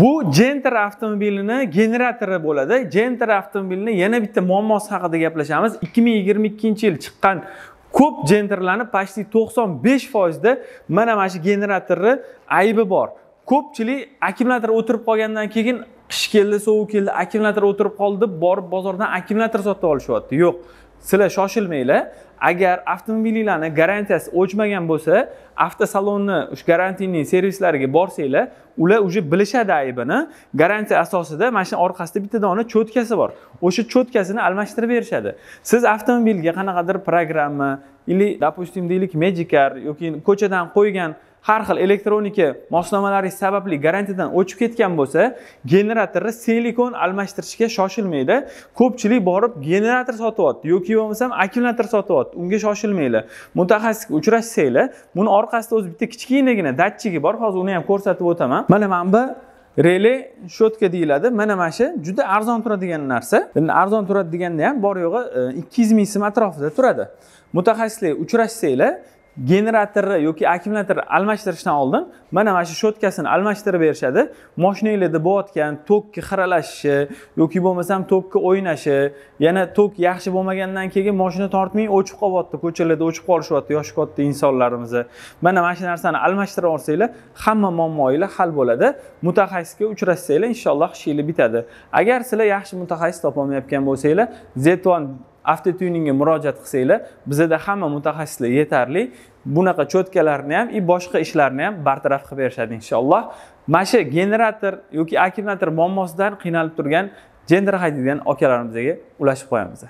bu jenter avtomobilini generatori bo'ladi jenter avtomobilini yana bitta muammosi haqida gaplashamiz 2022 yil chiqqan ko'p jenterlarni почти 95 foizda mana mana shu generatorni aybi bor ko'pchilik akkumulyator o'tirib qolgandan keyin qish keldi sovuq keldi akkumulyator o'tirib qoldi deb borib bozordan akkumulyator sotib olishyapti yo'q sizlar shoshilmanglar agar avtomobilinglarni garantiyasi o'chmagan bo'lsa avtosalonni o'sha garantiyning servislariga borsanglar ular уже bilishadi aybini garantiya asosida mana shuni orqasida bitta dona cho'tkasi bor o'sha cho'tkasini almashtirib berishadi siz avtomobilga qanaqadir programma или допустим deylik magicar yoki ko'chadan qo'ygan har xil elektronika moslamalari sababli garantiyadan o'chib ketgan bo'lsa generatorni silikon almashtirishga shoshilmaydi ko'pchilik borib generator sotib oldi yoki bo'lmasam akkumulyator sotib oldi unga shoshilmanglar mutaxassisga uchrashsanglar buni orqasida o'zi bitta kichkinagina datchigi bor hozir uni ham ko'rsatib o'taman mana mana bu rele shotka deyiladi mana mana shu juda arzon turadigan narsa endi arzon turadi deganda ham bor yo'g'i e, ikki yuz ming so'm atrofida turadi mutaxassislar uchrashsanglar generatorni yoki akkumulyatorni almashtirishdan oldin mana mana shu shotkasini almashtirib berishadi moshinanglarda bo'layotgan tokka xiralashishi yoki bo'lmasam tokka o'ynashi yana tok yaxshi bo'lmagandan keyin moshina tortmay o'chib qolyapti ko'chalarda o'chib qolishyapti yoshi katta insonlarimizni mana mana shu narsani almashtirib almashtiraversanglar hamma muammoinglar hal bo'ladi mutaxassisga uchrashsanglar inshaalloh ishinglar bitadi agar sizlar yaxshi mutaxassis topolmayotgan bo'lsanglar zeton avtotyuningga murojaat qilsanglar bizada hamma mutaxassislar yetarli bunaqa cho'tkalarni ham и boshqa ishlarni ham bartaraf qilib berishadi inshaalloh mana shu generator yoki akkumulyator muammosidan qiynalib turgan gender haydaydigan akalarimizga ulashib qo'yamiz